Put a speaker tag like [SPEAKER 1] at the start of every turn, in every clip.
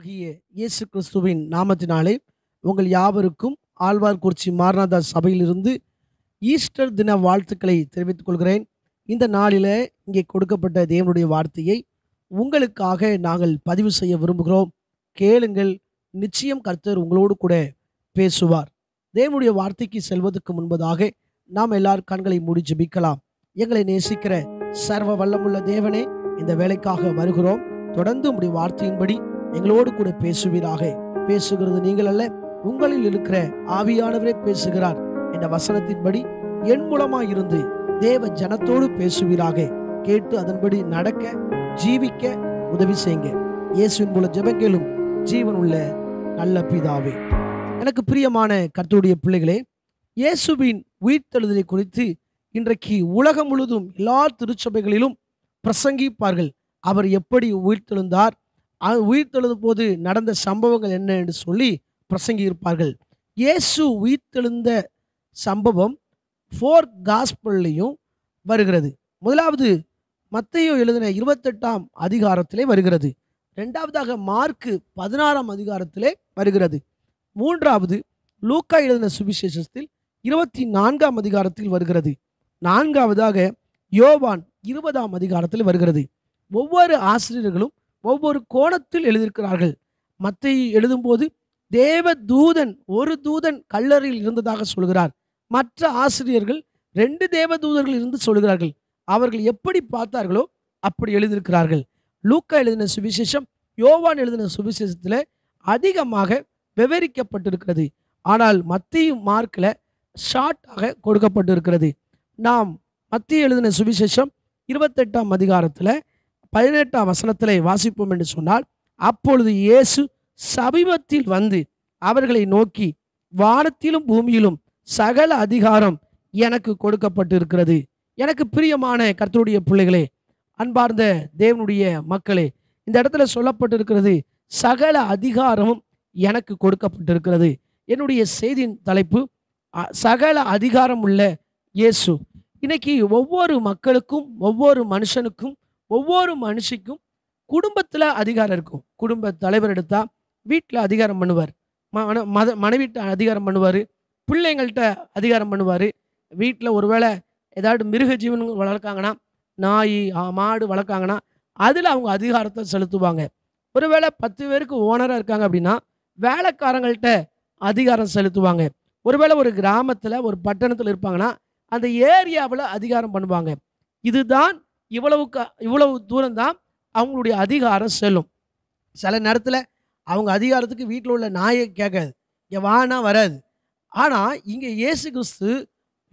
[SPEAKER 1] ஆகிய இயேசு கிறிஸ்துவின் நாமத்தினாலே உங்கள் யாவருக்கும் ஆழ்வார்குறிச்சி மாரநாதா சபையிலிருந்து ஈஸ்டர் தின வாழ்த்துக்களை தெரிவித்துக் கொள்கிறேன் இந்த நாளில் இங்கே கொடுக்கப்பட்ட தேவனுடைய வார்த்தையை உங்களுக்காக நாங்கள் பதிவு செய்ய விரும்புகிறோம் கேளுங்கள் நிச்சயம் கர்த்தர் உங்களோடு கூட பேசுவார் தேவனுடைய வார்த்தைக்கு செல்வதற்கு முன்பதாக நாம் எல்லார் கண்களை மூடி ஜபிக்கலாம் எங்களை நேசிக்கிற சர்வ வல்லமுள்ள தேவனே இந்த வேலைக்காக வருகிறோம் தொடர்ந்து உடைய வார்த்தையின்படி எங்களோடு கூட பேசுவீராக பேசுகிறது நீங்கள் அல்ல உங்களில் இருக்கிற ஆவியானவரே பேசுகிறார் என்ற வசனத்தின்படி என் மூலமாய் இருந்து தேவ ஜனத்தோடு பேசுவீராக கேட்டு அதன்படி நடக்க ஜீவிக்க உதவி செய்யுங்க இயேசுவின் மூல ஜபங்களும் ஜீவன் உள்ள நல்ல பிதாவே எனக்கு பிரியமான கர்த்தருடைய பிள்ளைகளே இயேசுவின் உயிர்த்தெழுதலை குறித்து இன்றைக்கு உலகம் முழுதும் எல்லா திருச்சபைகளிலும் பிரசங்கிப்பார்கள் அவர் எப்படி உயிர்த்தெழுந்தார் உயிர் தெழுந்த போது நடந்த சம்பவங்கள் என்ன என்று சொல்லி பிரசங்கி இருப்பார்கள் இயேசு உயிர்த்தெழுந்த சம்பவம் ஃபோர் காஸ்பிள்லையும் வருகிறது முதலாவது மத்தையோ எழுதின இருபத்தெட்டாம் அதிகாரத்திலே வருகிறது ரெண்டாவதாக மார்க்கு பதினாறாம் அதிகாரத்திலே வருகிறது மூன்றாவது லூக்கா எழுதின சுவிசேஷத்தில் இருபத்தி நான்காம் அதிகாரத்தில் வருகிறது நான்காவதாக யோவான் இருபதாம் அதிகாரத்தில் வருகிறது ஒவ்வொரு ஆசிரியர்களும் ஒவ்வொரு கோணத்தில் எழுதியிருக்கிறார்கள் மத்தை எழுதும்போது தேவ தூதன் ஒரு தூதன் கல்லறையில் இருந்ததாக சொல்கிறார் மற்ற ஆசிரியர்கள் ரெண்டு தேவதூதர்கள் இருந்து சொல்கிறார்கள் அவர்கள் எப்படி பார்த்தார்களோ அப்படி எழுதியிருக்கிறார்கள் லூக்கா எழுதின சுவிசேஷம் யோவான் எழுதின சுவிசேஷத்தில் அதிகமாக விவரிக்கப்பட்டிருக்கிறது ஆனால் மத்திய மார்க்கில் ஷார்ட்டாக கொடுக்கப்பட்டிருக்கிறது நாம் மத்திய எழுதின சுவிசேஷம் இருபத்தெட்டாம் அதிகாரத்தில் பதினெட்டாம் வசனத்திலே வாசிப்போம் என்று சொன்னால் அப்பொழுது இயேசு சமீபத்தில் வந்து அவர்களை நோக்கி வானத்திலும் பூமியிலும் சகல அதிகாரம் எனக்கு கொடுக்கப்பட்டிருக்கிறது எனக்கு பிரியமான கர்த்தருடைய பிள்ளைகளே அன்பார்ந்த தேவனுடைய மக்களே இந்த இடத்துல சொல்லப்பட்டிருக்கிறது சகல அதிகாரமும் எனக்கு கொடுக்கப்பட்டிருக்கிறது என்னுடைய செய்தியின் தலைப்பு சகல அதிகாரம் உள்ள இயேசு இன்னைக்கு ஒவ்வொரு மக்களுக்கும் ஒவ்வொரு மனுஷனுக்கும் ஒவ்வொரு மனுஷிக்கும் குடும்பத்தில் அதிகாரம் இருக்கும் குடும்ப தலைவர் எடுத்தால் வீட்டில் அதிகாரம் பண்ணுவார் மன மத மனைவிட்ட அதிகாரம் பண்ணுவார் பிள்ளைங்கள்ட்ட அதிகாரம் பண்ணுவார் வீட்டில் ஒருவேளை ஏதாவது மிருக ஜீவனங்கள் வளர்க்காங்கன்னா நாய் மாடு வளர்க்காங்கன்னா அதில் அவங்க அதிகாரத்தை செலுத்துவாங்க ஒருவேளை பத்து பேருக்கு ஓனராக இருக்காங்க அப்படின்னா வேலைக்காரங்கள்ட்ட அதிகாரம் செலுத்துவாங்க ஒருவேளை ஒரு கிராமத்தில் ஒரு பட்டணத்தில் இருப்பாங்கன்னா அந்த ஏரியாவில் அதிகாரம் பண்ணுவாங்க இதுதான் இவ்வளவுக்கு இவ்வளவு தூரம் தான் அவங்களுடைய அதிகாரம் செல்லும் சில நேரத்தில் அவங்க அதிகாரத்துக்கு வீட்டில் உள்ள நாயை கேட்காது இங்கே வானா வராது ஆனால் இங்கே இயேசு கிறிஸ்து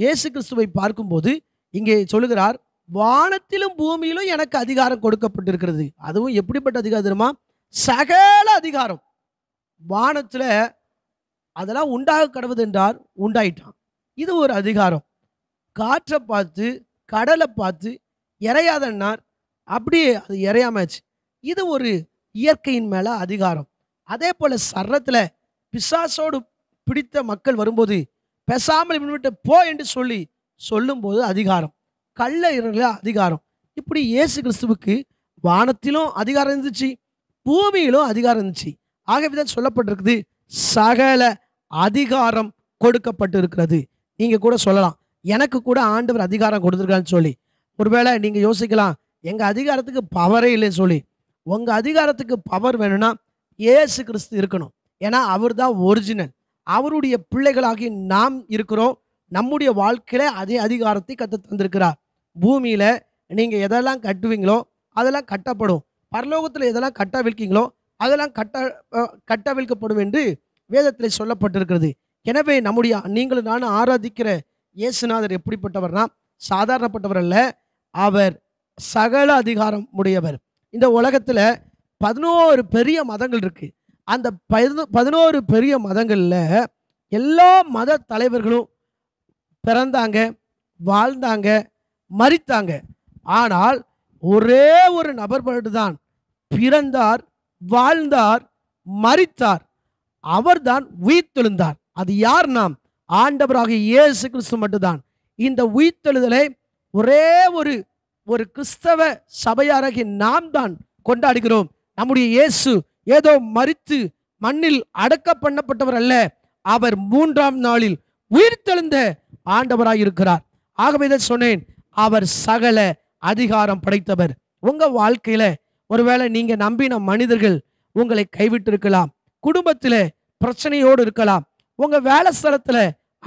[SPEAKER 1] இயேசு கிறிஸ்துவை பார்க்கும்போது இங்கே சொல்லுகிறார் வானத்திலும் பூமியிலும் எனக்கு அதிகாரம் கொடுக்கப்பட்டிருக்கிறது அதுவும் எப்படிப்பட்ட அதிகாரம் தெரியுமா சகல அதிகாரம் வானத்தில் அதெல்லாம் உண்டாக கடவுது என்றார் உண்டாயிட்டான் இது ஒரு அதிகாரம் காற்றை பார்த்து கடலை பார்த்து இறையாதன்னார் அப்படியே அது இறையாமாச்சு இது ஒரு இயற்கையின் மேலே அதிகாரம் அதே போல் சரத்தில் பிசாசோடு பிடித்த மக்கள் வரும்போது பெசாமல் விட்டு போ என்று சொல்லி சொல்லும்போது அதிகாரம் கள்ள இரல அதிகாரம் இப்படி இயேசு கிறிஸ்துவுக்கு வானத்திலும் அதிகாரம் இருந்துச்சு பூமியிலும் அதிகாரம் இருந்துச்சு ஆகவேதான் சொல்லப்பட்டிருக்குது சகல அதிகாரம் கொடுக்கப்பட்டு இருக்கிறது நீங்கள் கூட சொல்லலாம் எனக்கு கூட ஆண்டவர் அதிகாரம் கொடுத்துருக்கான்னு சொல்லி ஒருவேளை நீங்கள் யோசிக்கலாம் எங்கள் அதிகாரத்துக்கு பவரே இல்லைன்னு சொல்லி உங்கள் அதிகாரத்துக்கு பவர் வேணும்னா ஏசு கிறிஸ்து இருக்கணும் ஏன்னா அவர் தான் ஒரிஜினல் அவருடைய பிள்ளைகளாகி நாம் இருக்கிறோம் நம்முடைய வாழ்க்கையில் அதே அதிகாரத்தை கற்று தந்திருக்கிறார் பூமியில் நீங்கள் எதெல்லாம் கட்டுவீங்களோ அதெல்லாம் கட்டப்படும் பரலோகத்தில் எதெல்லாம் கட்ட விற்கீங்களோ அதெல்லாம் கட்ட கட்ட விற்கப்படும் என்று வேதத்தில் சொல்லப்பட்டிருக்கிறது எனவே நம்முடைய நீங்களும் நான் ஆராதிக்கிற இயேசுநாதர் எப்படிப்பட்டவர்னா சாதாரணப்பட்டவர் அல்ல அவர் சகல அதிகாரம் உடையவர் இந்த உலகத்தில் பதினோரு பெரிய மதங்கள் இருக்குது அந்த பதினோரு பெரிய மதங்களில் எல்லா மத தலைவர்களும் பிறந்தாங்க வாழ்ந்தாங்க மறித்தாங்க ஆனால் ஒரே ஒரு நபர் மட்டும்தான் பிறந்தார் வாழ்ந்தார் மறித்தார் அவர்தான் உயிர்த்தெழுந்தார் அது யார் நாம் ஆண்டவராக இயேசு கிறிஸ்து மட்டும்தான் இந்த உயிர்த்தெழுதலை ஒரே ஒரு ஒரு கிறிஸ்தவ சபையாரகி நாம் தான் கொண்டாடுகிறோம் நம்முடைய இயேசு ஏதோ மறித்து மண்ணில் அடக்க பண்ணப்பட்டவர் அல்ல அவர் மூன்றாம் நாளில் உயிர் தெழுந்த ஆண்டவராக இருக்கிறார் ஆகவே தான் சொன்னேன் அவர் சகல அதிகாரம் படைத்தவர் உங்க வாழ்க்கையில ஒருவேளை நீங்க நம்பின மனிதர்கள் உங்களை கைவிட்டு இருக்கலாம் குடும்பத்துல பிரச்சனையோடு இருக்கலாம் உங்க வேலை ஸ்தலத்துல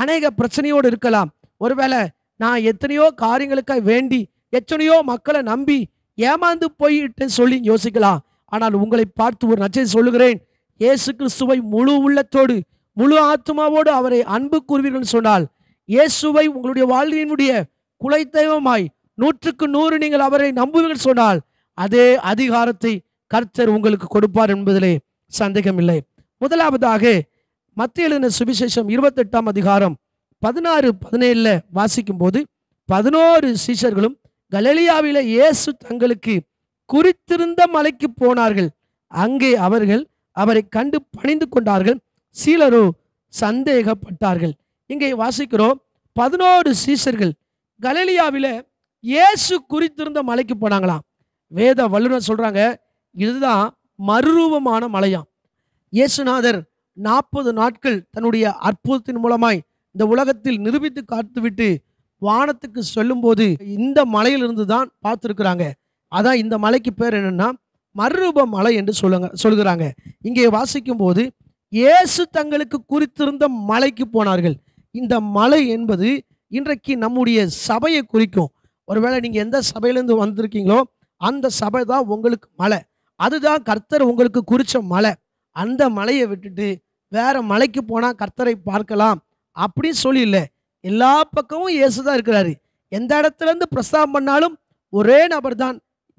[SPEAKER 1] அநேக பிரச்சனையோடு இருக்கலாம் ஒருவேளை நான் எத்தனையோ காரியங்களுக்காக வேண்டி எத்தனையோ மக்களை நம்பி ஏமாந்து போயிட்டு சொல்லி யோசிக்கலாம் ஆனால் உங்களை பார்த்து ஒரு நச்சை சொல்லுகிறேன் இயேசு கிறிஸ்துவை முழு உள்ளத்தோடு முழு ஆத்மாவோடு அவரை அன்பு கூறுவீர்கள் சொன்னால் இயேசுவை உங்களுடைய வாழ்வினுடைய குலை தெய்வமாய் நூற்றுக்கு நூறு நீங்கள் அவரை நம்புவீர்கள் சொன்னால் அதே அதிகாரத்தை கர்த்தர் உங்களுக்கு கொடுப்பார் என்பதிலே சந்தேகம் இல்லை முதலாவதாக மத்திய எழுதின சுவிசேஷம் இருபத்தெட்டாம் அதிகாரம் பதினாறு பதினேழில் வாசிக்கும் போது பதினோரு சீஷர்களும் கலலியாவில இயேசு தங்களுக்கு குறித்திருந்த மலைக்கு போனார்கள் அங்கே அவர்கள் அவரை கண்டு பணிந்து கொண்டார்கள் சீலரோ சந்தேகப்பட்டார்கள் இங்கே வாசிக்கிறோம் பதினோரு சீசர்கள் கலலியாவில இயேசு குறித்திருந்த மலைக்கு போனாங்களாம் வேத வல்லுநர் சொல்றாங்க இதுதான் மறுரூபமான மலையாம் இயேசுநாதர் நாற்பது நாட்கள் தன்னுடைய அற்புதத்தின் மூலமாய் இந்த உலகத்தில் நிரூபித்து காத்துவிட்டு வானத்துக்கு சொல்லும்போது இந்த மலையிலிருந்து தான் பார்த்துருக்குறாங்க அதான் இந்த மலைக்கு பேர் என்னென்னா மறுரூப மலை என்று சொல்லுங்க சொல்கிறாங்க இங்கே வாசிக்கும் போது இயேசு தங்களுக்கு குறித்திருந்த மலைக்கு போனார்கள் இந்த மலை என்பது இன்றைக்கு நம்முடைய சபையை குறிக்கும் ஒருவேளை நீங்கள் எந்த சபையிலேருந்து வந்திருக்கீங்களோ அந்த சபை தான் உங்களுக்கு மலை அதுதான் கர்த்தர் உங்களுக்கு குறித்த மலை அந்த மலையை விட்டுட்டு வேற மலைக்கு போனால் கர்த்தரை பார்க்கலாம் அப்படின்னு சொல்லி இல்லை எல்லா பக்கமும் இயேசு தான் இருக்கிறாரு எந்த இடத்துலேருந்து பிரஸ்தாபம் பண்ணாலும் ஒரே நபர் தான்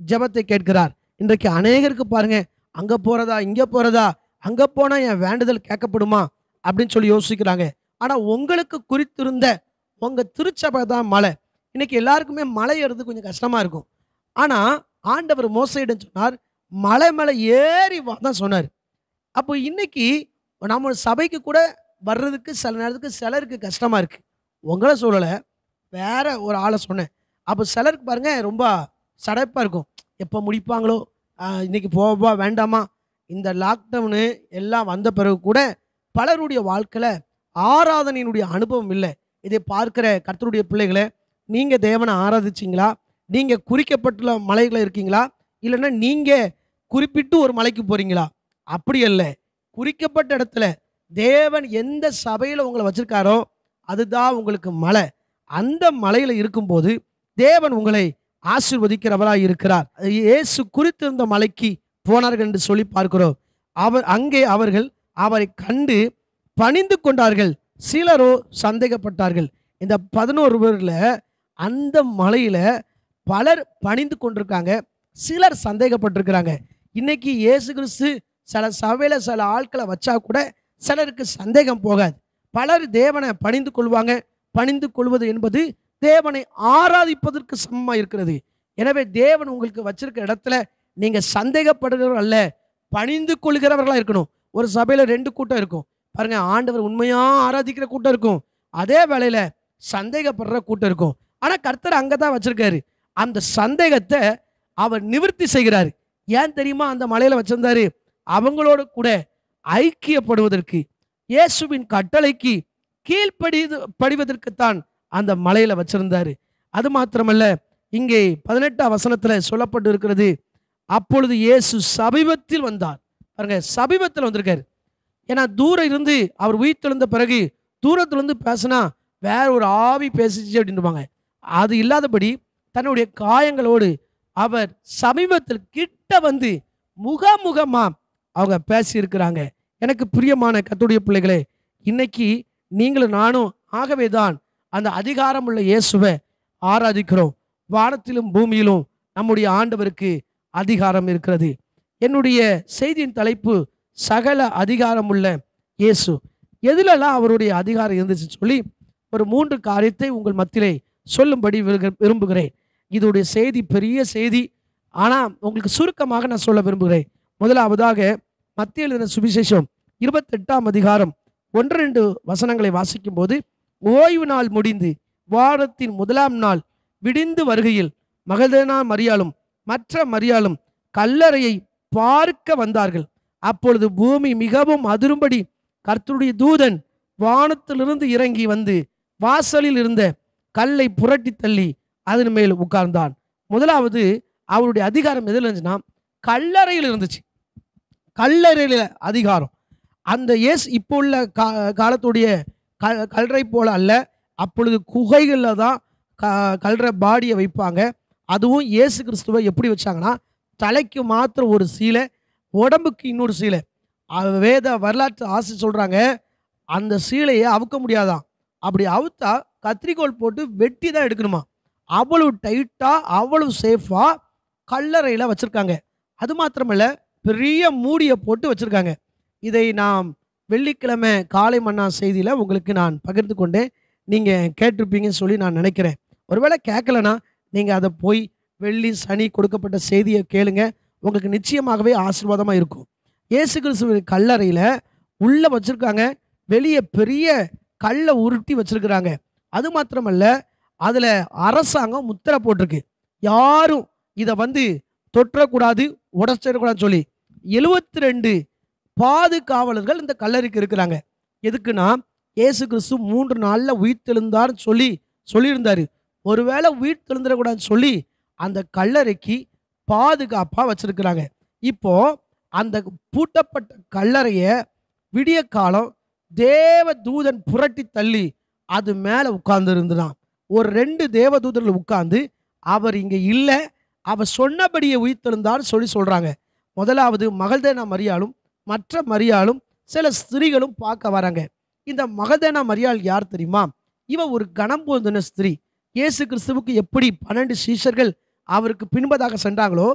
[SPEAKER 1] ஜபத்தை கேட்கிறார் இன்றைக்கு அநேகருக்கு பாருங்க அங்கே போகிறதா இங்கே போகிறதா அங்கே போனால் என் வேண்டுதல் கேட்கப்படுமா அப்படின்னு சொல்லி யோசிக்கிறாங்க ஆனால் உங்களுக்கு குறித்திருந்த உங்கள் திருச்சபை தான் மலை இன்னைக்கு எல்லாருக்குமே மலை ஏறது கொஞ்சம் கஷ்டமாக இருக்கும் ஆனால் ஆண்டவர் மோசையிடம் சொன்னார் மலை மலை ஏறி தான் சொன்னார் அப்போ இன்னைக்கு நம்ம சபைக்கு கூட வர்றதுக்கு சில நேரத்துக்கு சிலருக்கு கஷ்டமாக இருக்குது உங்களை சூழலை வேற ஒரு ஆளை சொன்னேன் அப்போ சிலருக்கு பாருங்கள் ரொம்ப சடைப்பாக இருக்கும் எப்போ முடிப்பாங்களோ இன்றைக்கி போவா வேண்டாமா இந்த லாக்டவுனு எல்லாம் வந்த பிறகு கூட பலருடைய வாழ்க்கையில் ஆராதனையினுடைய அனுபவம் இல்லை இதை பார்க்குற கர்த்தருடைய பிள்ளைகளை நீங்கள் தேவனை ஆராதிச்சிங்களா நீங்கள் குறிக்கப்பட்டுள்ள மலைகளை இருக்கீங்களா இல்லைன்னா நீங்கள் குறிப்பிட்டு ஒரு மலைக்கு போகிறீங்களா அப்படி இல்லை குறிக்கப்பட்ட இடத்துல தேவன் எந்த சபையில் உங்களை வச்சுருக்காரோ அதுதான் உங்களுக்கு மலை அந்த மலையில் இருக்கும்போது தேவன் உங்களை ஆசிர்வதிக்கிறவராக இருக்கிறார் இயேசு குறித்திருந்த மலைக்கு போனார்கள் என்று சொல்லி பார்க்கிறோம் அவர் அங்கே அவர்கள் அவரை கண்டு பணிந்து கொண்டார்கள் சிலரோ சந்தேகப்பட்டார்கள் இந்த பதினோரு பேரில் அந்த மலையில் பலர் பணிந்து கொண்டிருக்காங்க சிலர் சந்தேகப்பட்டிருக்கிறாங்க இன்னைக்கு இயேசு கிறிஸ்து சில சபையில் சில ஆட்களை வச்சா கூட சிலருக்கு சந்தேகம் போகாது பலர் தேவனை பணிந்து கொள்வாங்க பணிந்து கொள்வது என்பது தேவனை ஆராதிப்பதற்கு சமமாக இருக்கிறது எனவே தேவன் உங்களுக்கு வச்சிருக்க இடத்துல நீங்கள் சந்தேகப்படுகிறவர் அல்ல பணிந்து கொள்கிறவர்களாக இருக்கணும் ஒரு சபையில் ரெண்டு கூட்டம் இருக்கும் பாருங்க ஆண்டவர் உண்மையாக ஆராதிக்கிற கூட்டம் இருக்கும் அதே வேளையில் சந்தேகப்படுற கூட்டம் இருக்கும் ஆனால் கர்த்தர் அங்கே தான் வச்சுருக்காரு அந்த சந்தேகத்தை அவர் நிவர்த்தி செய்கிறார் ஏன் தெரியுமா அந்த மலையில் வச்சுருந்தாரு அவங்களோட கூட ஐக்கியப்படுவதற்கு இயேசுவின் கட்டளைக்கு கீழ்படிது படிவதற்குத்தான் அந்த மலையில வச்சிருந்தாரு அது மாத்திரமல்ல இங்கே பதினெட்டாம் வசனத்துல சொல்லப்பட்டு இருக்கிறது அப்பொழுது இயேசு சமீபத்தில் வந்தார் பாருங்க சமீபத்தில் வந்திருக்காரு ஏன்னா தூரம் இருந்து அவர் உயிர்த்தெழுந்த பிறகு தூரத்துலேருந்து பேசினா வேற ஒரு ஆவி பேசிச்சு அப்படின்னுவாங்க அது இல்லாதபடி தன்னுடைய காயங்களோடு அவர் சமீபத்தில் கிட்ட வந்து முகமுகமாக அவங்க இருக்கிறாங்க எனக்கு பிரியமான கத்துடைய பிள்ளைகளே இன்னைக்கு நீங்களும் நானும் ஆகவே தான் அந்த அதிகாரம் உள்ள இயேசுவை ஆராதிக்கிறோம் வானத்திலும் பூமியிலும் நம்முடைய ஆண்டவருக்கு அதிகாரம் இருக்கிறது என்னுடைய செய்தியின் தலைப்பு சகல அதிகாரம் உள்ள இயேசு எதுலலாம் அவருடைய அதிகாரம் இருந்துச்சுன்னு சொல்லி ஒரு மூன்று காரியத்தை உங்கள் மத்தியிலே சொல்லும்படி விரும்புகிறேன் இதோடைய செய்தி பெரிய செய்தி ஆனால் உங்களுக்கு சுருக்கமாக நான் சொல்ல விரும்புகிறேன் முதலாவதாக மத்திய எழுதின சுவிசேஷம் இருபத்தெட்டாம் அதிகாரம் ஒன்று ரெண்டு வசனங்களை வாசிக்கும் போது ஓய்வு நாள் முடிந்து வாரத்தின் முதலாம் நாள் விடிந்து வருகையில் மகதனா மரியாலும் மற்ற மரியாலும் கல்லறையை பார்க்க வந்தார்கள் அப்பொழுது பூமி மிகவும் அதிரும்படி கர்த்தருடைய தூதன் வானத்திலிருந்து இறங்கி வந்து வாசலில் இருந்த கல்லை புரட்டி தள்ளி அதன் மேல் உட்கார்ந்தான் முதலாவது அவருடைய அதிகாரம் எதில் இருந்துச்சுன்னா கல்லறையில் இருந்துச்சு கல்லறையில் அதிகாரம் அந்த இயேசு இப்போ உள்ள கா காலத்துடைய க கல்றை போல அல்ல அப்பொழுது குகைகளில் தான் க கல்றை பாடியை வைப்பாங்க அதுவும் இயேசு கிறிஸ்துவை எப்படி வச்சாங்கன்னா தலைக்கு மாத்திரம் ஒரு சீலை உடம்புக்கு இன்னொரு சீலை வேத வரலாற்று ஆசை சொல்கிறாங்க அந்த சீலையை அவுக்க முடியாதான் அப்படி அவுத்தா கத்திரிக்கோல் போட்டு வெட்டி தான் எடுக்கணுமா அவ்வளவு டைட்டாக அவ்வளவு சேஃபாக கல்லறையில் வச்சுருக்காங்க அது மாத்திரமில்லை பெரிய மூடியை போட்டு வச்சுருக்காங்க இதை நாம் வெள்ளிக்கிழமை காலை மன்னா செய்தியில் உங்களுக்கு நான் பகிர்ந்து கொண்டேன் நீங்கள் கேட்டிருப்பீங்கன்னு சொல்லி நான் நினைக்கிறேன் ஒருவேளை கேட்கலனா நீங்கள் அதை போய் வெள்ளி சனி கொடுக்கப்பட்ட செய்தியை கேளுங்க உங்களுக்கு நிச்சயமாகவே ஆசீர்வாதமாக இருக்கும் இயேசு கிறிஸ்துவின் கல்லறையில் உள்ளே வச்சுருக்காங்க வெளியே பெரிய கல்லை உருட்டி வச்சுருக்குறாங்க அது மாத்திரமல்ல அதில் அரசாங்கம் முத்திரை போட்டிருக்கு யாரும் இதை வந்து தொற்றக்கூடாது உடச்சிடக்கூடாதுன்னு சொல்லி எழுபத்தி ரெண்டு பாதுகாவலர்கள் இந்த கல்லறைக்கு இருக்கிறாங்க எதுக்குன்னா ஏசு கிறிஸ்து மூன்று நாளில் உயிர்த்தெழுந்தார்னு சொல்லி சொல்லியிருந்தார் ஒருவேளை உயிர்த்தெழுந்துடக்கூடாதுன்னு சொல்லி அந்த கல்லறைக்கு பாதுகாப்பாக வச்சுருக்கிறாங்க இப்போது அந்த பூட்டப்பட்ட கல்லறையை விடிய காலம் தேவ தூதன் புரட்டி தள்ளி அது மேலே உட்கார்ந்து ஒரு ரெண்டு தூதர்கள் உட்கார்ந்து அவர் இங்கே இல்லை அவர் சொன்னபடியே உயிர்த்தெழுந்தார்னு சொல்லி சொல்கிறாங்க முதலாவது மகள்தேனா மரியாளும் மற்ற மரியாளும் சில ஸ்திரீகளும் பார்க்க வராங்க இந்த மகதேனா மரியாள் யார் தெரியுமா இவ ஒரு கணம் போந்தின ஸ்திரீ இயேசு கிறிஸ்துவுக்கு எப்படி பன்னெண்டு சீஷர்கள் அவருக்கு பின்பதாக சென்றாங்களோ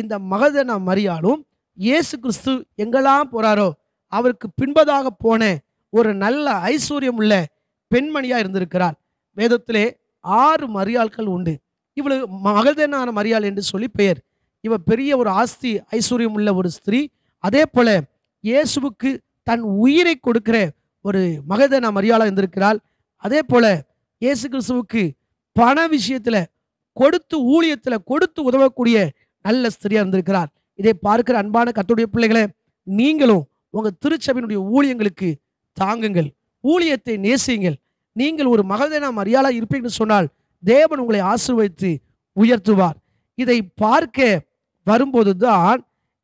[SPEAKER 1] இந்த மகதேனா மரியாளும் இயேசு கிறிஸ்து எங்கெல்லாம் போறாரோ அவருக்கு பின்பதாக போன ஒரு நல்ல ஐஸ்வர்யம் உள்ள பெண்மணியா இருந்திருக்கிறார் வேதத்திலே ஆறு மரியாள்கள் உண்டு இவளு மகதேனான மரியாள் என்று சொல்லி பெயர் இவ பெரிய ஒரு ஆஸ்தி ஐஸ்வர்யம் உள்ள ஒரு ஸ்திரீ அதே போல இயேசுவுக்கு தன் உயிரை கொடுக்கிற ஒரு மகதன மரியாதை இருந்திருக்கிறாள் அதே போல இயேசு கிறிஸ்துவுக்கு பண விஷயத்துல கொடுத்து ஊழியத்துல கொடுத்து உதவக்கூடிய நல்ல ஸ்திரீயா இருந்திருக்கிறார் இதை பார்க்கிற அன்பான கத்துடைய பிள்ளைகளை நீங்களும் உங்க திருச்சபையினுடைய ஊழியங்களுக்கு தாங்குங்கள் ஊழியத்தை நேசியுங்கள் நீங்கள் ஒரு மகதன மரியாதை இருப்பீங்கன்னு சொன்னால் தேவன் உங்களை ஆசிர்வதித்து உயர்த்துவார் இதை பார்க்க வரும்போது தான்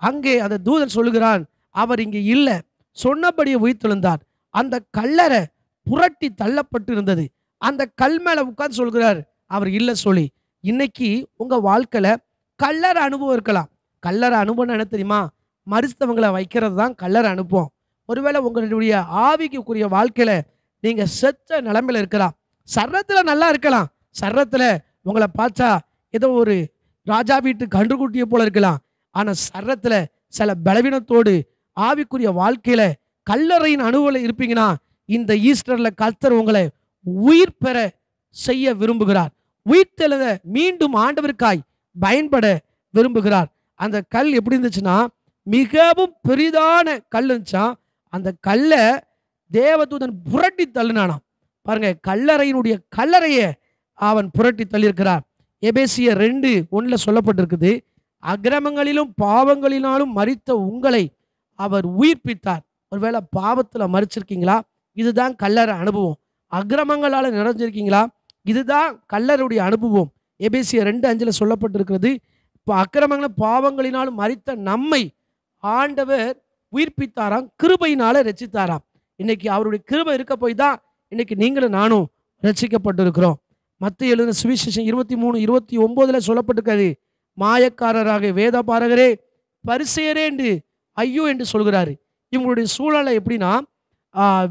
[SPEAKER 1] அங்கே அந்த தூதன் சொல்லுகிறான் அவர் இங்கே இல்லை சொன்னபடியே உயிர்த்தெழுந்தார் அந்த கல்லறை புரட்டி தள்ளப்பட்டு இருந்தது அந்த கல் மேலே உட்கார்ந்து சொல்கிறார் அவர் இல்லை சொல்லி இன்னைக்கு உங்கள் வாழ்க்கையில் கல்லறை அனுபவம் இருக்கலாம் கல்லறை அனுபவம்னு என்ன தெரியுமா மறுத்தவங்களை வைக்கிறது தான் கல்லறை அனுபவம் ஒருவேளை உங்களுடைய ஆவிக்குரிய வாழ்க்கையில் நீங்கள் செத்த நிலமையில் இருக்கலாம் சரத்தில் நல்லா இருக்கலாம் சரத்தில் உங்களை பார்த்தா ஏதோ ஒரு ராஜா வீட்டு குட்டிய போல இருக்கலாம் ஆனால் சரத்தில் சில பலவீனத்தோடு ஆவிக்குரிய வாழ்க்கையில் கல்லறையின் அணுவில் இருப்பீங்கன்னா இந்த ஈஸ்டரில் கர்த்தர் உங்களை உயிர் பெற செய்ய விரும்புகிறார் உயிர் தெழுத மீண்டும் ஆண்டவருக்காய் பயன்பட விரும்புகிறார் அந்த கல் எப்படி இருந்துச்சுன்னா மிகவும் பெரிதான கல் இருந்துச்சா அந்த கல்லை தேவதூதன் புரட்டி தள்ளுனானா பாருங்க கல்லறையினுடைய கல்லறையை அவன் புரட்டி தள்ளியிருக்கிறார் எபேசிய ரெண்டு ஒன்றில் சொல்லப்பட்டிருக்குது அக்கிரமங்களிலும் பாவங்களினாலும் மறித்த உங்களை அவர் உயிர்ப்பித்தார் ஒருவேளை பாவத்தில் மறிச்சிருக்கீங்களா இதுதான் கல்லற அனுபவம் அக்கிரமங்களால் நிறைஞ்சிருக்கீங்களா இதுதான் கல்லருடைய அனுபவம் எபேசிய ரெண்டு அஞ்சில் சொல்லப்பட்டிருக்கிறது இப்போ அக்கிரமங்களும் பாவங்களினாலும் மறித்த நம்மை ஆண்டவர் உயிர்ப்பித்தாராம் கிருபையினால ரசித்தாராம் இன்னைக்கு அவருடைய கிருபை இருக்க போய் தான் இன்னைக்கு நீங்களும் நானும் ரசிக்கப்பட்டிருக்கிறோம் மற்ற எழுதின சுவிசேஷம் இருபத்தி மூணு இருபத்தி ஒம்போதில் சொல்லப்பட்டிருக்காது மாயக்காரராக வேத பாரகரே பரிசேரே என்று ஐயோ என்று சொல்கிறாரு இவங்களுடைய சூழலை எப்படின்னா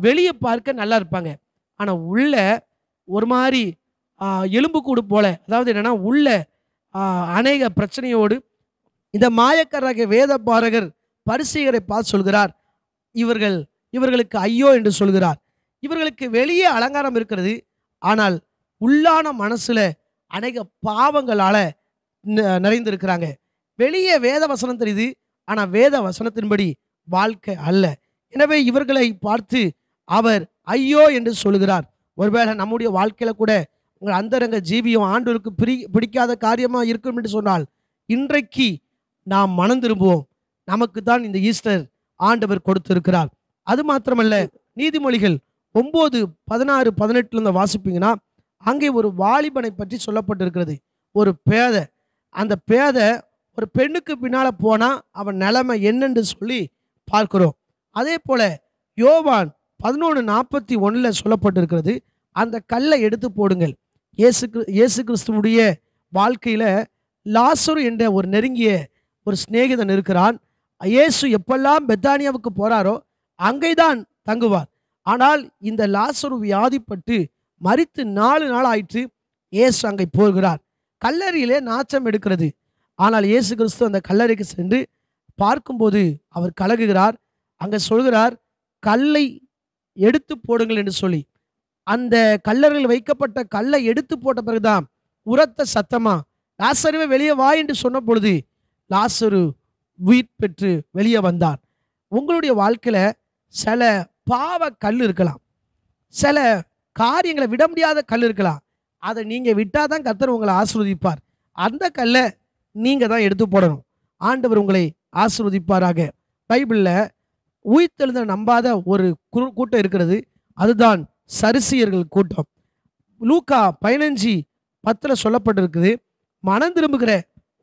[SPEAKER 1] வெளியே பார்க்க நல்லா இருப்பாங்க ஆனால் உள்ள ஒரு மாதிரி எலும்பு கூடு போல அதாவது என்னென்னா உள்ள அநேக பிரச்சனையோடு இந்த மாயக்காரராக வேத பாரகர் பரிசேகரை பார்த்து சொல்கிறார் இவர்கள் இவர்களுக்கு ஐயோ என்று சொல்கிறார் இவர்களுக்கு வெளியே அலங்காரம் இருக்கிறது ஆனால் உள்ளான மனசில் அநேக பாவங்களால் நிறைந்திருக்கிறாங்க வெளியே வேத வசனம் தெரியுது ஆனால் வேத வசனத்தின்படி வாழ்க்கை அல்ல எனவே இவர்களை பார்த்து அவர் ஐயோ என்று சொல்கிறார் ஒருவேளை நம்முடைய வாழ்க்கையில் கூட உங்கள் அந்தரங்க ஜீவியம் ஆண்டோருக்கு பிரி பிடிக்காத காரியமாக இருக்கும் என்று சொன்னால் இன்றைக்கு நாம் மனம் திரும்புவோம் நமக்கு தான் இந்த ஈஸ்டர் ஆண்டவர் கொடுத்திருக்கிறார் அது மாத்திரமல்ல நீதிமொழிகள் ஒம்பது பதினாறு பதினெட்டுல இருந்து வாசிப்பீங்கன்னா அங்கே ஒரு வாலிபனை பற்றி சொல்லப்பட்டிருக்கிறது ஒரு பேதை அந்த பேதை ஒரு பெண்ணுக்கு பின்னால் போனால் அவன் நிலைமை என்னென்று சொல்லி பார்க்கிறோம் அதே போல் யோவான் பதினொன்று நாற்பத்தி ஒன்றில் சொல்லப்பட்டிருக்கிறது அந்த கல்லை எடுத்து போடுங்கள் இயேசு இயேசு கிறிஸ்துவனுடைய வாழ்க்கையில் லாசர் என்ற ஒரு நெருங்கிய ஒரு சிநேகிதன் இருக்கிறான் இயேசு எப்பெல்லாம் பெத்தானியாவுக்கு போகிறாரோ அங்கே தான் தங்குவார் ஆனால் இந்த லாசரு வியாதிப்பட்டு மறித்து நாலு நாள் ஆயிற்று இயேசு அங்கே போகிறார் கல்லறையிலே நாச்சம் எடுக்கிறது ஆனால் இயேசு கிறிஸ்து அந்த கல்லறைக்கு சென்று பார்க்கும்போது அவர் கலகுகிறார் அங்கே சொல்கிறார் கல்லை எடுத்து போடுங்கள் என்று சொல்லி அந்த கல்லறையில் வைக்கப்பட்ட கல்லை எடுத்து போட்ட பிறகுதான் உரத்த சத்தமா லாசருவை வெளியே வா என்று சொன்ன பொழுது லாசரு உயிர் பெற்று வெளியே வந்தார் உங்களுடைய வாழ்க்கையில் சில பாவ கல் இருக்கலாம் சில காரியங்களை விட முடியாத கல் இருக்கலாம் அதை நீங்கள் விட்டால் தான் கர்த்தர் உங்களை ஆசிர்வதிப்பார் அந்த கல்லை நீங்கள் தான் எடுத்து போடணும் ஆண்டவர் உங்களை ஆசிர்வதிப்பாராக பைபிளில் உயிர்த்தெழுந்த நம்பாத ஒரு கூட்டம் இருக்கிறது அதுதான் சரிசியர்கள் கூட்டம் லூக்கா பதினஞ்சு பத்தில் சொல்லப்பட்டிருக்குது மனம் திரும்புகிற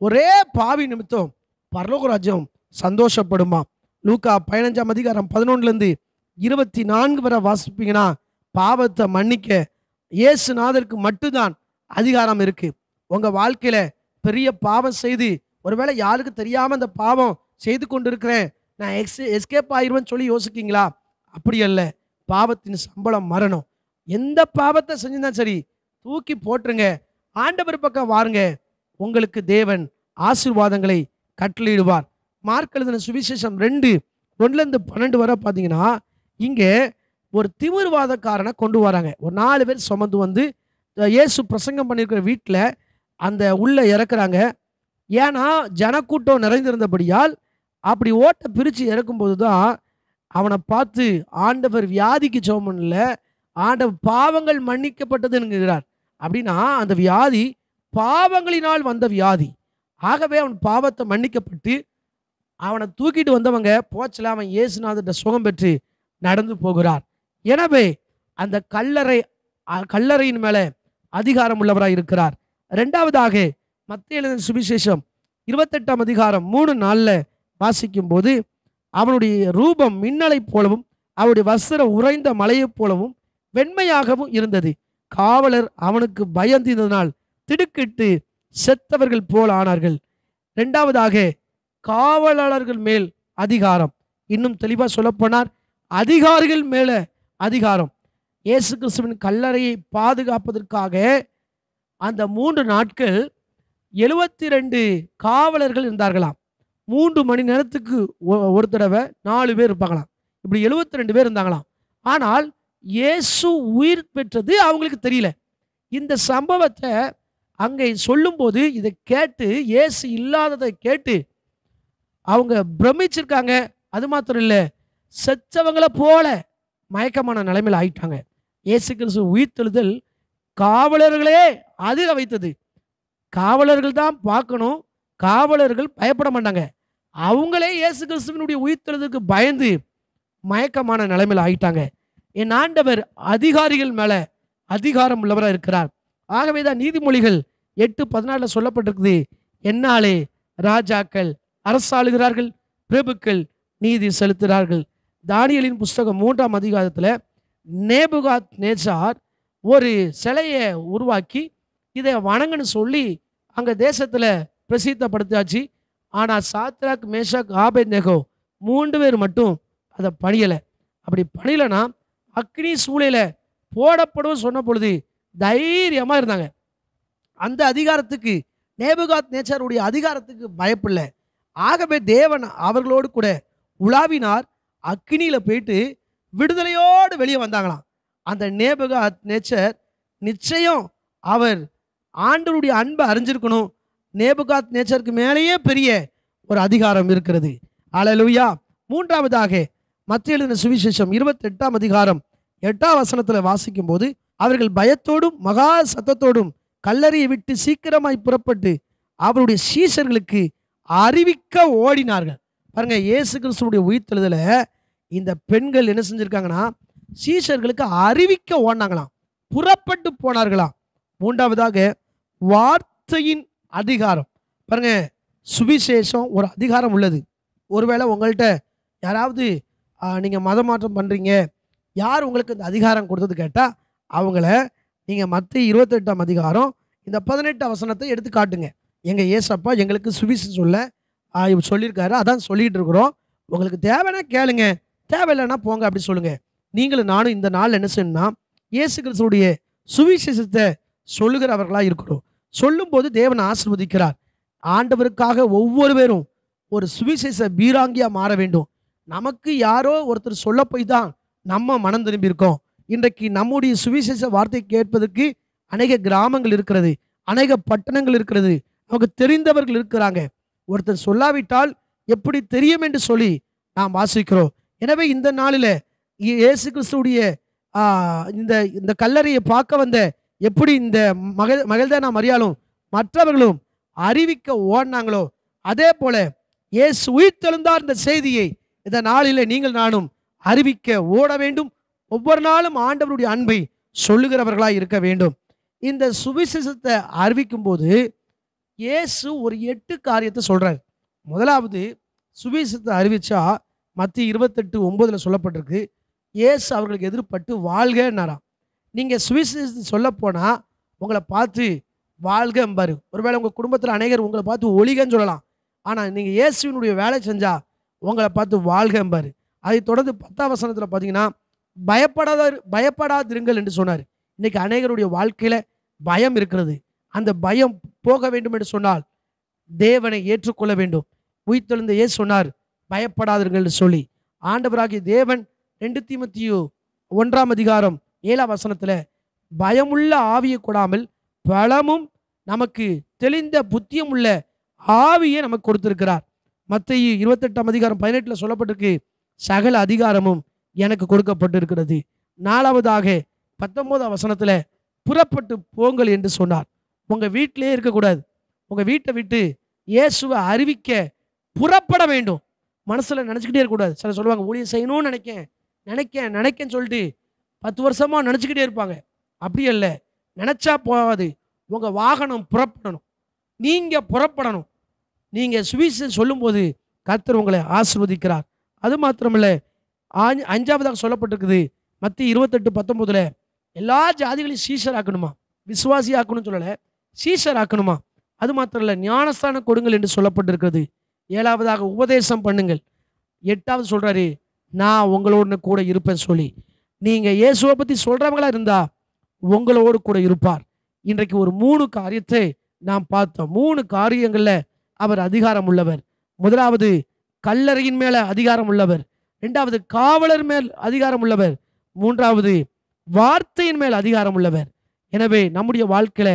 [SPEAKER 1] ஒரே பாவி நிமித்தம் பரலோகராஜ்யம் சந்தோஷப்படுமா லூக்கா பதினஞ்சாம் அதிகாரம் பதினொன்றுலேருந்து இருபத்தி நான்கு வரை வாசிப்பீங்கன்னா பாவத்தை மன்னிக்க இயேசுநாதருக்கு மட்டும்தான் அதிகாரம் இருக்கு உங்க வாழ்க்கையில பெரிய பாவம் செய்து ஒருவேளை யாருக்கு தெரியாம அந்த பாவம் செய்து கொண்டு இருக்கிறேன் நான் எக்ஸ் எஸ்கேப் ஆயிடுவேன்னு சொல்லி யோசிக்கீங்களா அப்படி அல்ல பாவத்தின் சம்பளம் மரணம் எந்த பாவத்தை செஞ்சிருந்தா சரி தூக்கி போட்டுருங்க ஆண்டவர் பக்கம் வாருங்க உங்களுக்கு தேவன் ஆசிர்வாதங்களை கட்டளையிடுவார் மார்க் சுவிசேஷம் ரெண்டு ஒன்றுலேருந்து பன்னெண்டு வர பார்த்தீங்கன்னா இங்கே ஒரு திமிர்வாதக்காரனை கொண்டு வராங்க ஒரு நாலு பேர் சுமந்து வந்து இயேசு பிரசங்கம் பண்ணியிருக்கிற வீட்டில் அந்த உள்ளே இறக்குறாங்க ஏன்னா ஜனக்கூட்டம் நிறைந்திருந்தபடியால் அப்படி ஓட்டை பிரித்து இறக்கும்போது தான் அவனை பார்த்து ஆண்டவர் வியாதிக்கு சோமனில் ஆண்டவர் பாவங்கள் மன்னிக்கப்பட்டது என்கிறார் அப்படின்னா அந்த வியாதி பாவங்களினால் வந்த வியாதி ஆகவே அவன் பாவத்தை மன்னிக்கப்பட்டு அவனை தூக்கிட்டு வந்தவங்க போச்சல அவன் இயேசுநாதர்கிட்ட சுகம் பெற்று நடந்து போகிறார் எனவே அந்த கல்லறை கல்லறையின் மேல அதிகாரம் உள்ளவராக இருக்கிறார் ரெண்டாவதாக மத்திய எழுதின சுவிசேஷம் இருபத்தெட்டாம் அதிகாரம் மூணு நாளில் வாசிக்கும் போது அவனுடைய ரூபம் மின்னலை போலவும் அவருடைய வஸ்திரம் உறைந்த மலையைப் போலவும் வெண்மையாகவும் இருந்தது காவலர் அவனுக்கு பயந்திருந்ததனால் திடுக்கிட்டு செத்தவர்கள் போல் ஆனார்கள் ரெண்டாவதாக காவலாளர்கள் மேல் அதிகாரம் இன்னும் தெளிவாக சொல்லப்போனார் அதிகாரிகள் மேலே அதிகாரம் இயேசு கிறிஸ்துவின் கல்லறையை பாதுகாப்பதற்காக அந்த மூன்று நாட்கள் எழுவத்தி ரெண்டு காவலர்கள் இருந்தார்களாம் மூன்று மணி நேரத்துக்கு ஒரு தடவை நாலு பேர் இருப்பாங்களாம் இப்படி எழுவத்தி ரெண்டு பேர் இருந்தாங்களாம் ஆனால் இயேசு உயிர் பெற்றது அவங்களுக்கு தெரியல இந்த சம்பவத்தை அங்கே சொல்லும்போது இதை கேட்டு இயேசு இல்லாததை கேட்டு அவங்க பிரமிச்சிருக்காங்க அது மாத்திரம் இல்லை செச்சவங்களை போல மயக்கமான நிலைமையில் ஆயிட்டாங்க இயேசு கிறிஸ்து உயிர்த்தெழுதல் காவலர்களே அதிர வைத்தது காவலர்கள் தான் பார்க்கணும் காவலர்கள் பயப்பட மாட்டாங்க அவங்களே இயேசு கிறிஸ்துவனுடைய உயிர்த்தெழுதுக்கு பயந்து மயக்கமான நிலைமையில் ஆயிட்டாங்க என் ஆண்டவர் அதிகாரிகள் மேலே அதிகாரம் உள்ளவராக இருக்கிறார் ஆகவே தான் நீதிமொழிகள் எட்டு பதினாலில் சொல்லப்பட்டிருக்குது என்னாலே ராஜாக்கள் அரசாளுகிறார்கள் பிரபுக்கள் நீதி செலுத்துகிறார்கள் தானியலின் புஸ்தகம் மூன்றாம் அதிகாரத்தில் நேபுகாத் நேச்சார் ஒரு சிலையை உருவாக்கி இதை வணங்கன்னு சொல்லி அங்கே தேசத்தில் பிரசித்தப்படுத்தாச்சு ஆனால் சாத்ராக் மேஷாக் ஆபேத் நெகோ மூன்று பேர் மட்டும் அதை பணியலை அப்படி பணியலைன்னா அக்னி சூழல போடப்படும் சொன்ன பொழுது தைரியமாக இருந்தாங்க அந்த அதிகாரத்துக்கு நேபுகாத் நேச்சருடைய அதிகாரத்துக்கு பயப்பில்லை ஆகவே தேவன் அவர்களோடு கூட உலாவினார் அக்னியில் போயிட்டு விடுதலையோடு வெளியே வந்தாங்களாம் அந்த நேபக நேச்சர் நிச்சயம் அவர் ஆண்டவருடைய அன்பை அறிஞ்சிருக்கணும் நேபுகாத் நேச்சருக்கு மேலேயே பெரிய ஒரு அதிகாரம் இருக்கிறது அலலுயா மூன்றாவதாக மத்திய எழுதின சுவிசேஷம் இருபத்தெட்டாம் அதிகாரம் எட்டாம் வசனத்தில் வாசிக்கும் போது அவர்கள் பயத்தோடும் மகா சத்தத்தோடும் கல்லறையை விட்டு சீக்கிரமாய் புறப்பட்டு அவருடைய சீசர்களுக்கு அறிவிக்க ஓடினார்கள் பாருங்க இயேசு கிறிஸ்துடைய உயிர்த்தெழுதல இந்த பெண்கள் என்ன செஞ்சிருக்காங்கன்னா சீஷர்களுக்கு அறிவிக்க ஓடினாங்களாம் புறப்பட்டு போனார்களாம் மூன்றாவதாக வார்த்தையின் அதிகாரம் பாருங்க சுவிசேஷம் ஒரு அதிகாரம் உள்ளது ஒருவேளை உங்கள்கிட்ட யாராவது நீங்கள் மாற்றம் பண்ணுறீங்க யார் உங்களுக்கு இந்த அதிகாரம் கொடுத்தது கேட்டால் அவங்கள நீங்கள் மற்ற இருபத்தெட்டாம் அதிகாரம் இந்த பதினெட்டு அவசனத்தை எடுத்து காட்டுங்க எங்கள் ஏசப்பா எங்களுக்கு சுவிசேஷம் சொல்ல சொல்லியிருக்காரு அதான் சொல்லிகிட்டு இருக்கிறோம் உங்களுக்கு தேவைன்னா கேளுங்க தேவையில்லைன்னா போங்க அப்படின்னு சொல்லுங்கள் நீங்களும் நானும் இந்த நாள் என்ன செய்யணும்னா இயேசு கிறிஸ்துடைய சுவிசேஷத்தை சொல்லுகிறவர்களாக இருக்கிறோம் சொல்லும்போது தேவன் ஆசிர்வதிக்கிறார் ஆண்டவருக்காக ஒவ்வொரு பேரும் ஒரு சுவிசேஷ பீராங்கியாக மாற வேண்டும் நமக்கு யாரோ ஒருத்தர் சொல்ல போய் தான் நம்ம மனம் திரும்பி இருக்கோம் இன்றைக்கு நம்முடைய சுவிசேஷ வார்த்தை கேட்பதற்கு அநேக கிராமங்கள் இருக்கிறது அநேக பட்டணங்கள் இருக்கிறது நமக்கு தெரிந்தவர்கள் இருக்கிறாங்க ஒருத்தர் சொல்லாவிட்டால் எப்படி தெரியும் என்று சொல்லி நாம் வாசிக்கிறோம் எனவே இந்த நாளில் இயேசு கிறிஸ்துடைய இந்த இந்த கல்லறையை பார்க்க வந்த எப்படி இந்த மகள் மகிழ்தானா மரியாலும் மற்றவர்களும் அறிவிக்க ஓடினாங்களோ அதே போல இயேசு உயிர்த்தெழுந்தார் இந்த செய்தியை இந்த நாளில் நீங்கள் நானும் அறிவிக்க ஓட வேண்டும் ஒவ்வொரு நாளும் ஆண்டவருடைய அன்பை சொல்லுகிறவர்களாக இருக்க வேண்டும் இந்த சுவிசேஷத்தை அறிவிக்கும் போது இயேசு ஒரு எட்டு காரியத்தை சொல்கிறார் முதலாவது சுவிசேஷத்தை அறிவிச்சா மத்தி இருபத்தெட்டு ஒம்போதில் சொல்லப்பட்டிருக்கு ஏசு அவர்களுக்கு எதிர்பட்டு வாழ்கன்னாராம் நீங்கள் சுவிஸ் சொல்லப்போனால் உங்களை பார்த்து வாழ்க ஒருவேளை உங்கள் குடும்பத்தில் அநேகர் உங்களை பார்த்து ஒழிகன்னு சொல்லலாம் ஆனால் நீங்கள் இயேசுவினுடைய வேலை செஞ்சால் உங்களை பார்த்து வாழ்க எம்பாரு அதை தொடர்ந்து பத்தாம் வசனத்தில் பார்த்தீங்கன்னா பயப்படாத பயப்படாதிருங்கள் என்று சொன்னார் இன்றைக்கி அநேகருடைய வாழ்க்கையில் பயம் இருக்கிறது அந்த பயம் போக வேண்டும் என்று சொன்னால் தேவனை ஏற்றுக்கொள்ள வேண்டும் உயிர்த்தெழுந்த ஏ சொன்னார் பயப்படாதீர்கள் சொல்லி ஆண்டவராகிய தேவன் ரெண்டு தீமத்தியோ ஒன்றாம் அதிகாரம் ஏழாம் வசனத்தில் பயமுள்ள ஆவியை கூடாமல் பலமும் நமக்கு தெளிந்த புத்தியம் உள்ள ஆவியை நமக்கு கொடுத்திருக்கிறார் மற்ற இருபத்தெட்டாம் அதிகாரம் பதினெட்டில் சொல்லப்பட்டிருக்கு சகல அதிகாரமும் எனக்கு கொடுக்கப்பட்டிருக்கிறது நாலாவதாக பத்தொன்பதாம் வசனத்தில் புறப்பட்டு போங்கள் என்று சொன்னார் உங்கள் வீட்டிலே இருக்கக்கூடாது உங்கள் வீட்டை விட்டு இயேசுவை அறிவிக்க புறப்பட வேண்டும் மனசில் நினச்சிக்கிட்டே இருக்கக்கூடாது சில சொல்லுவாங்க ஊழியம் செய்யணும்னு நினைக்கேன் நினைக்கேன் நினைக்கேன்னு சொல்லிட்டு பத்து வருஷமாக நினச்சிக்கிட்டே இருப்பாங்க அப்படி இல்லை நினச்சா போகாது உங்கள் வாகனம் புறப்படணும் நீங்கள் புறப்படணும் நீங்கள் சுவிசேஷம் சொல்லும்போது கர்த்தர் உங்களை ஆசிர்வதிக்கிறார் அது மாத்திரமில்லை அஞ்சாவதாக சொல்லப்பட்டிருக்குது மத்திய இருபத்தெட்டு பத்தொம்போதில் எல்லா ஜாதிகளையும் சீசர் ஆக்கணுமா விசுவாசி ஆக்கணும்னு சொல்லலை சீசர் ஆக்கணுமா அது மாத்திரம் இல்லை ஞானஸ்தானம் கொடுங்கள் என்று சொல்லப்பட்டிருக்கிறது ஏழாவதாக உபதேசம் பண்ணுங்கள் எட்டாவது சொல்கிறாரு நான் உங்களோட கூட இருப்பேன் சொல்லி நீங்கள் இயேசுவை பற்றி சொல்கிறவங்களா இருந்தா உங்களோடு கூட இருப்பார் இன்றைக்கு ஒரு மூணு காரியத்தை நாம் பார்த்தோம் மூணு காரியங்களில் அவர் அதிகாரம் உள்ளவர் முதலாவது கல்லறையின் மேலே அதிகாரம் உள்ளவர் ரெண்டாவது காவலர் மேல் அதிகாரம் உள்ளவர் மூன்றாவது வார்த்தையின் மேல் அதிகாரம் உள்ளவர் எனவே நம்முடைய வாழ்க்கையில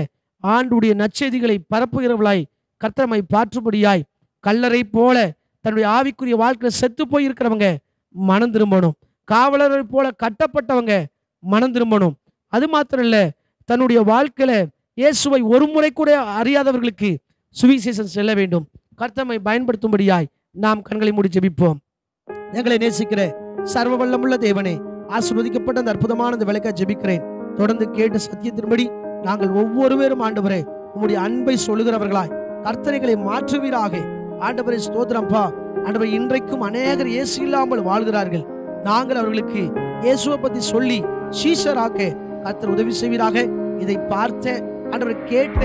[SPEAKER 1] ஆண்டுடைய நச்செய்திகளை பரப்புகிறவளாய் கர்த்தமை பாற்றுபடியாய் கல்லறை போல தன்னுடைய ஆவிக்குரிய வாழ்க்கையில் செத்து போய் இருக்கிறவங்க மனம் திரும்பணும் காவலர்கள் போல கட்டப்பட்டவங்க மனம் திரும்பணும் அது மாத்திரம் இல்லை தன்னுடைய வாழ்க்கையில இயேசுவை ஒரு முறை கூட அறியாதவர்களுக்கு சுவிசேஷம் செல்ல வேண்டும் கர்த்தமை பயன்படுத்தும்படியாய் நாம் கண்களை மூடி ஜெபிப்போம் எங்களை நேசிக்கிற சர்வ வல்லமுள்ள தேவனே ஆசிர்வதிக்கப்பட்ட அந்த அற்புதமான அந்த விளக்க ஜெபிக்கிறேன் தொடர்ந்து கேட்டு சத்தியத்தின்படி நாங்கள் ஒவ்வொருவரும் ஆண்டு வரை உங்களுடைய அன்பை சொல்லுகிறவர்களாய் கர்த்தனைகளை மாற்றுவீராக ஆண்டவரை ஸ்தோத்திரம்ப்பா ஆண்டவர் இன்றைக்கும் அநேகர் இயேசு இல்லாமல் வாழ்கிறார்கள் நாங்கள் அவர்களுக்கு இயேசுவை பத்தி சொல்லி சீஷராக கர்த்தர் உதவி செய்வீராக இதை பார்த்த ஆண்டவர் கேட்ட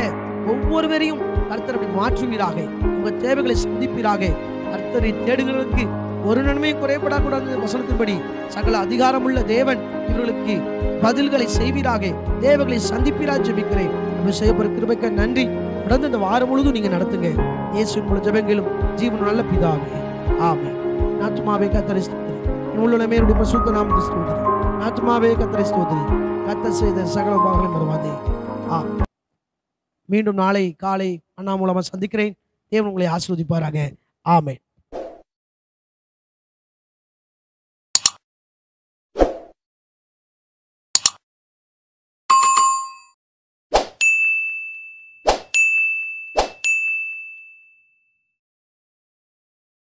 [SPEAKER 1] ஒவ்வொருவரையும் கர்த்தர் அப்படி மாற்றுவீராக உங்க தேவைகளை சந்திப்பீராக கர்த்தரை தேடுகளுக்கு ஒரு நன்மையும் குறைபடக்கூடாது வசனத்தின்படி சகல அதிகாரமுள்ள தேவன் இவர்களுக்கு பதில்களை செய்வீராக தேவைகளை சந்திப்பீராக ஜெபிக்கிறேன் செய்யப்படுகிற கிருபைக்க நன்றி தொடர்ந்து இந்த வாரம் முழுதும் நீங்கள் நடத்துங்க இயேசுவின் மூலம் ஜபங்களும் ஜீவன் நல்ல பிதாவே ஆமே நாத்துமாவே கத்தரை ஸ்தோத்திரி உள்ளமே பசுத்த நாமத்தை ஸ்தோத்திரி நாத்துமாவே கத்தரை ஸ்தோத்திரி கத்த செய்த சகல பாகம் மறுவாதே ஆ மீண்டும் நாளை காலை அண்ணா மூலமாக சந்திக்கிறேன் தேவன் உங்களை ஆசிர்வதிப்பாராங்க ஆமே